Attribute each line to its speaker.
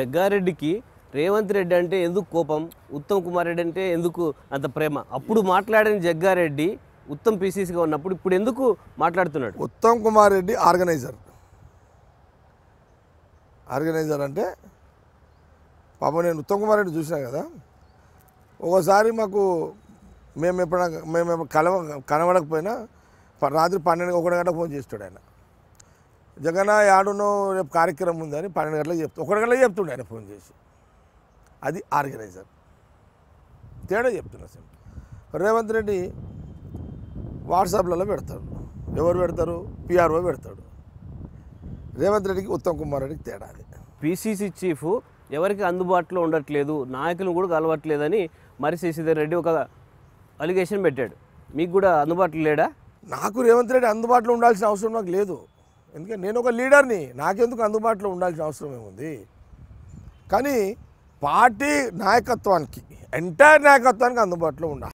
Speaker 1: జగ్గారెడ్డికి రేవంత్ రెడ్డి అంటే ఎందుకు కోపం ఉత్తమ్ కుమార్ రెడ్డి అంటే ఎందుకు అంత ప్రేమ అప్పుడు మాట్లాడిన జగ్గారెడ్డి ఉత్తమ్ పీసీసీగా ఉన్నప్పుడు ఇప్పుడు ఎందుకు మాట్లాడుతున్నాడు ఉత్తమ్
Speaker 2: కుమార్ రెడ్డి ఆర్గనైజర్ ఆర్గనైజర్ అంటే పాప నేను ఉత్తమ్ కుమార్ రెడ్డి చూసినా కదా ఒకసారి మాకు మేము ఎప్పుడైనా మేము కలవ కనబడకపోయినా రాత్రి పన్నెండు ఒకటి గంట ఫోన్ చేస్తాడు ఆయన జగన్ యాడునో రేపు కార్యక్రమం ఉందని పన్నెండు గంటలకు చెప్తా ఒకటి గంటలకు చెప్తుండే ఆయన ఫోన్ చేసి అది ఆర్గనైజర్ తేడా చెప్తున్నా సార్ రేవంత్ రెడ్డి వాట్సాప్లలో పెడతాడు ఎవరు పెడతారు పిఆర్ఓ పెడతాడు రేవంత్ రెడ్డికి ఉత్తమ్ కుమార్ రెడ్డికి తేడా అది
Speaker 1: పిసిసి చీఫ్ ఎవరికి అందుబాటులో ఉండట్లేదు నాయకులు కూడా కలవట్లేదని మరి శశిధర్ రెడ్డి ఒక అలిగేషన్ పెట్టాడు మీకు కూడా అందుబాటులో లేడా
Speaker 2: నాకు రేవంత్ రెడ్డి అందుబాటులో ఉండాల్సిన అవసరం నాకు లేదు ఎందుకంటే నేను ఒక లీడర్ని నాకెందుకు అందుబాటులో ఉండాల్సిన అవసరం ఏముంది కానీ పార్టీ నాయకత్వానికి ఎంటైర్ నాయకత్వానికి అందుబాటులో ఉండాలి